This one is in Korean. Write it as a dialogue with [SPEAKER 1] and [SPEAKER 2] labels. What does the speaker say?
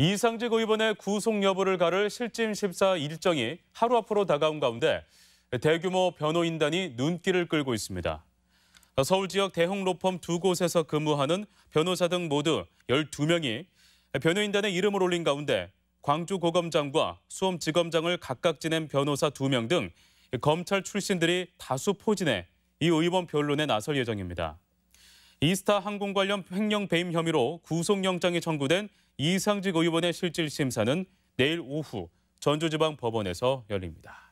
[SPEAKER 1] 이상직 의원의 구속 여부를 가를 실질 심사 일정이 하루 앞으로 다가온 가운데 대규모 변호인단이 눈길을 끌고 있습니다. 서울 지역 대형 로펌 두 곳에서 근무하는 변호사 등 모두 12명이 변호인단의 이름을 올린 가운데 광주고검장과 수험지검장을 각각 지낸 변호사 2명 등 검찰 출신들이 다수 포진해 이 의원 변론에 나설 예정입니다. 이스타 항공 관련 횡령 배임 혐의로 구속영장이 청구된 이상직 의원의 실질 심사는 내일 오후 전주지방법원에서 열립니다.